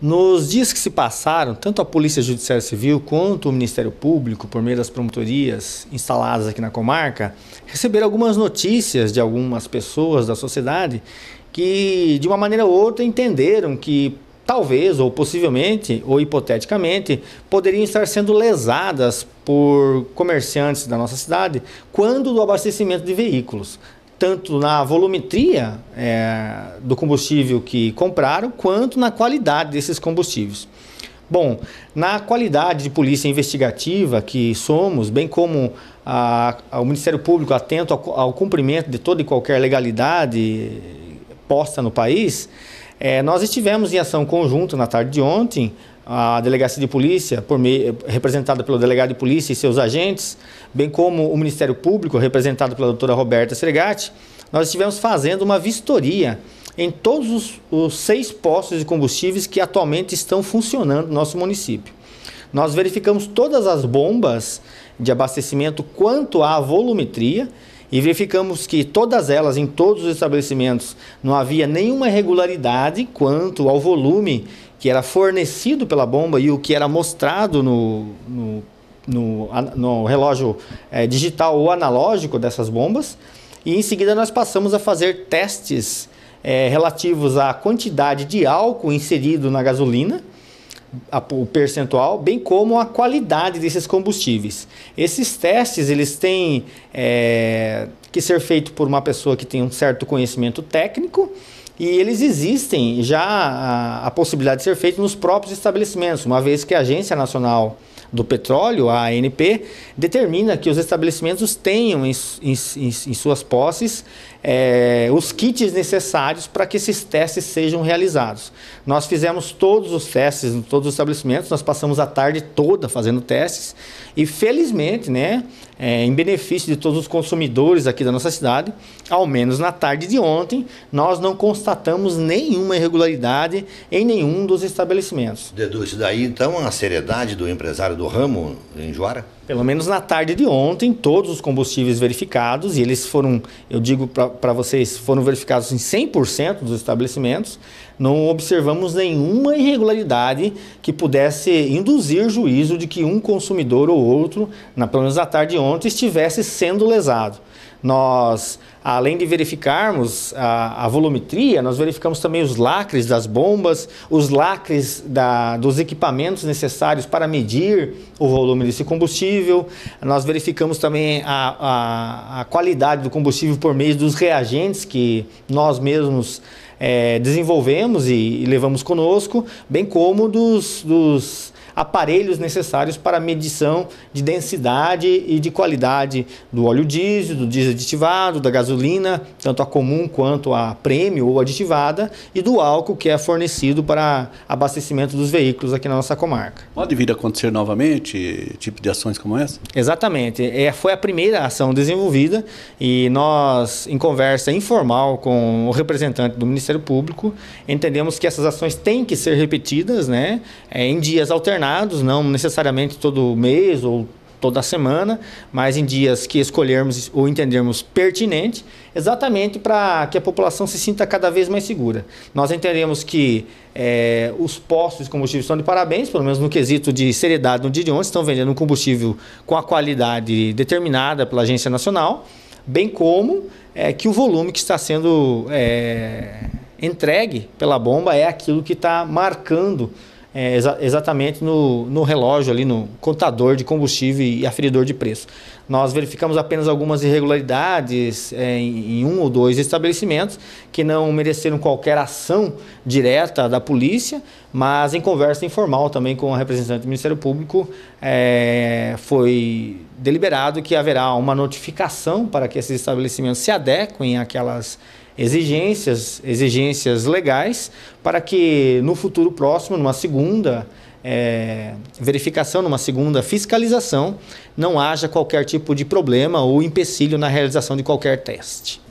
Nos dias que se passaram, tanto a Polícia Judiciária Civil quanto o Ministério Público, por meio das promotorias instaladas aqui na comarca, receberam algumas notícias de algumas pessoas da sociedade que, de uma maneira ou outra, entenderam que talvez, ou possivelmente, ou hipoteticamente, poderiam estar sendo lesadas por comerciantes da nossa cidade quando do abastecimento de veículos tanto na volumetria é, do combustível que compraram, quanto na qualidade desses combustíveis. Bom, na qualidade de polícia investigativa que somos, bem como o Ministério Público atento ao, ao, cumprimento de toda e qualquer legalidade posta no país, é, nós estivemos em ação conjunta na tarde de ontem a delegacia de polícia, meio, representada pelo delegado de polícia e seus agentes, bem como o Ministério Público, representado pela doutora Roberta Sregatti, nós estivemos fazendo uma vistoria em todos os, os seis postos de combustíveis que atualmente estão funcionando no nosso município. Nós verificamos todas as bombas de abastecimento quanto à volumetria e verificamos que todas elas, em todos os estabelecimentos, não havia nenhuma irregularidade quanto ao volume que era fornecido pela bomba e o que era mostrado no, no, no, no relógio é, digital ou analógico dessas bombas. E em seguida nós passamos a fazer testes é, relativos à quantidade de álcool inserido na gasolina, a, o percentual, bem como a qualidade desses combustíveis. Esses testes eles têm é, que ser feito por uma pessoa que tem um certo conhecimento técnico e eles existem já a, a possibilidade de ser feito nos próprios estabelecimentos, uma vez que a Agência Nacional do Petróleo, a ANP, determina que os estabelecimentos tenham em, em, em suas posses é, os kits necessários para que esses testes sejam realizados. Nós fizemos todos os testes em todos os estabelecimentos, nós passamos a tarde toda fazendo testes e, felizmente, né, é, em benefício de todos os consumidores aqui da nossa cidade, ao menos na tarde de ontem, nós não constatamos constatamos nenhuma irregularidade em nenhum dos estabelecimentos. Deduz daí então é a seriedade do empresário do ramo em Juara? Pelo menos na tarde de ontem, todos os combustíveis verificados, e eles foram, eu digo para vocês, foram verificados em 100% dos estabelecimentos, não observamos nenhuma irregularidade que pudesse induzir juízo de que um consumidor ou outro, na, pelo menos na tarde de ontem, estivesse sendo lesado nós, além de verificarmos a, a, volumetria, nós verificamos também os lacres das bombas, os lacres da, dos equipamentos necessários para medir o volume desse combustível. Nós verificamos também a, a, a qualidade do combustível por meio dos reagentes que nós mesmos é, desenvolvemos e, e, levamos conosco, bem como dos, dos aparelhos necessários para medição de densidade e de qualidade do óleo diesel, do diesel aditivado, da gasolina, tanto a comum quanto a prêmio ou aditivada, e do álcool que é fornecido para abastecimento dos veículos aqui na nossa comarca. Pode vir a acontecer novamente tipo de ações como essa? Exatamente. É, foi a primeira ação desenvolvida e nós, em conversa informal com o representante do Ministério Público, entendemos que essas ações têm que ser repetidas né, é, em dias alternados não necessariamente todo mês ou toda semana, mas em dias que escolhermos ou entendermos pertinente, exatamente para que a população se sinta cada vez mais segura. Nós entendemos que é, os postos de combustível estão de parabéns, pelo menos no quesito de seriedade no dia de ontem, estão vendendo um combustível com a qualidade determinada pela Agência Nacional, bem como é, que o volume que está sendo é, entregue pela bomba é aquilo que está marcando é, exa exatamente no, no relógio ali, no contador de combustível e aferidor de preço. Nós verificamos apenas algumas irregularidades é, em, em um ou dois estabelecimentos que não mereceram qualquer ação direta da polícia, mas em conversa informal também com a representante do Ministério Público é, foi deliberado que haverá uma notificação para que esses estabelecimentos se adequem àquelas exigências, exigências legais, para que no futuro próximo, numa segunda é, verificação, numa segunda fiscalização, não haja qualquer tipo de problema ou empecilho na realização de qualquer teste.